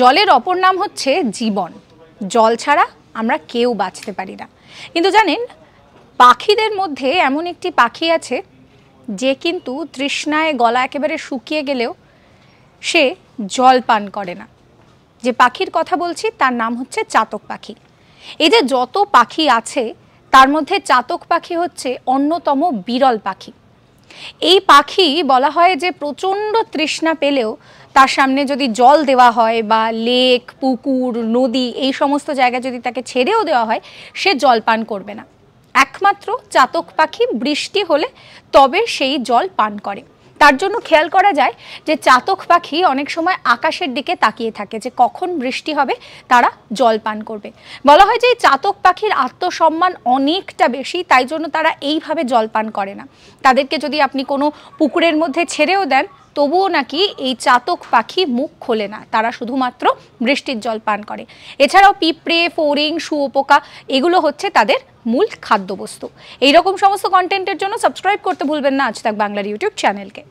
জলের অপর নাম হচ্ছে জীবন জল ছাড়া আমরা কেউ বাঁচতে পারি না কিন্তু জানেন পাখিদের মধ্যে এমন একটি পাখি আছে যে কিন্তু তৃষ্ণায় গলা একেবারে শুকিয়ে গেলেও সে জল পান করে না যে পাখির কথা বলছি তার নাম হচ্ছে চাতক পাখি এই যে যত পাখি আছে তার মধ্যে চাতক পাখি হচ্ছে অন্যতম বিরল পাখি এই পাখি বলা হয় যে প্রচণ্ড তৃষ্ণা পেলেও তার সামনে যদি জল দেওয়া হয় বা লেক পুকুর নদী এই সমস্ত জায়গায় যদি তাকে ছেড়েও দেওয়া হয় সে জল পান করবে না একমাত্র চাতক পাখি বৃষ্টি হলে তবে সেই জল পান করে তার জন্য খেয়াল করা যায় যে চাতক পাখি অনেক সময় আকাশের দিকে তাকিয়ে থাকে যে কখন বৃষ্টি হবে তারা জল পান করবে বলা হয় যে এই চাতক পাখির আত্মসম্মান অনেকটা বেশি তাই জন্য তারা এইভাবে জল পান করে না তাদেরকে যদি আপনি কোনো পুকুরের মধ্যে ছেড়েও দেন তবুও নাকি এই চাতক পাখি মুখ খোলে না তারা শুধুমাত্র বৃষ্টির জল পান করে এছাড়াও পিঁপড়ে ফোরিং শুয়োপোকা এগুলো হচ্ছে তাদের মূল খাদ্যবস্তু এইরকম সমস্ত কন্টেন্টের জন্য সাবস্ক্রাইব করতে ভুলবেন না আজ তাক বাংলার ইউটিউব চ্যানেলকে